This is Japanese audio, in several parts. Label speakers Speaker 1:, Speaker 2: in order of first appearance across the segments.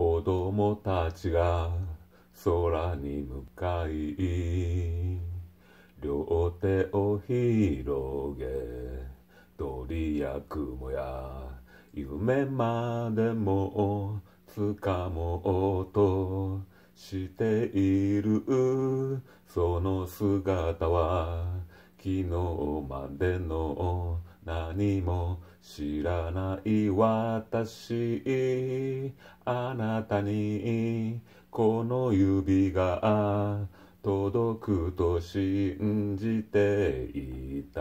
Speaker 1: 子供たちが空に向かい両手を広げ鳥や雲や夢までも掴もうとしているその姿は昨日までの何も知らない私あなたにこの指が届くと信じていた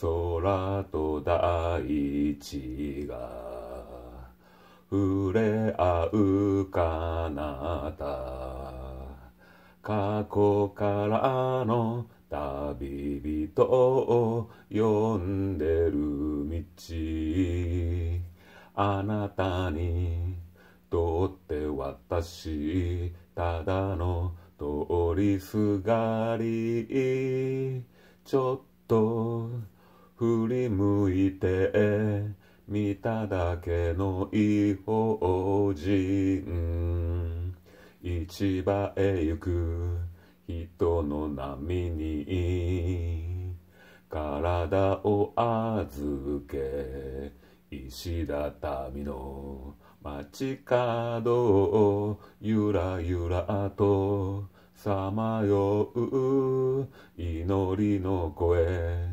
Speaker 1: 空と大地が触れ合う彼方過去からの旅人を呼んでる道あなたにとって私ただの通りすがりちょっと振り向いて見ただけの異邦人市場へ行く人の波に体を預け石畳の街角をゆらゆらとさまよう祈りの声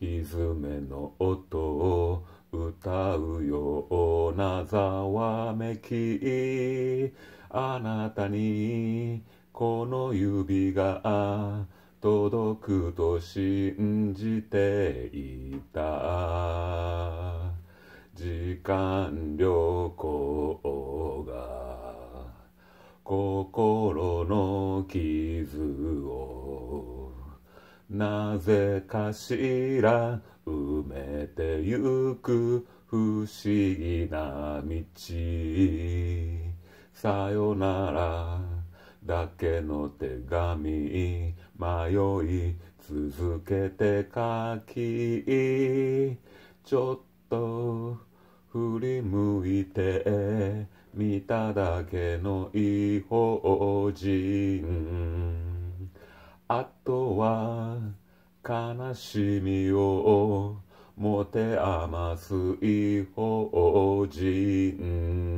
Speaker 1: ひずめの音を歌うようなざわめきあなたにこの指が届くと信じていた時間旅行が心の傷をなぜかしら埋めてゆく不思議な道さよならだけの手紙迷い続けて書きちょっと振り向いて見ただけの異邦人あとは悲しみを持て余す異邦人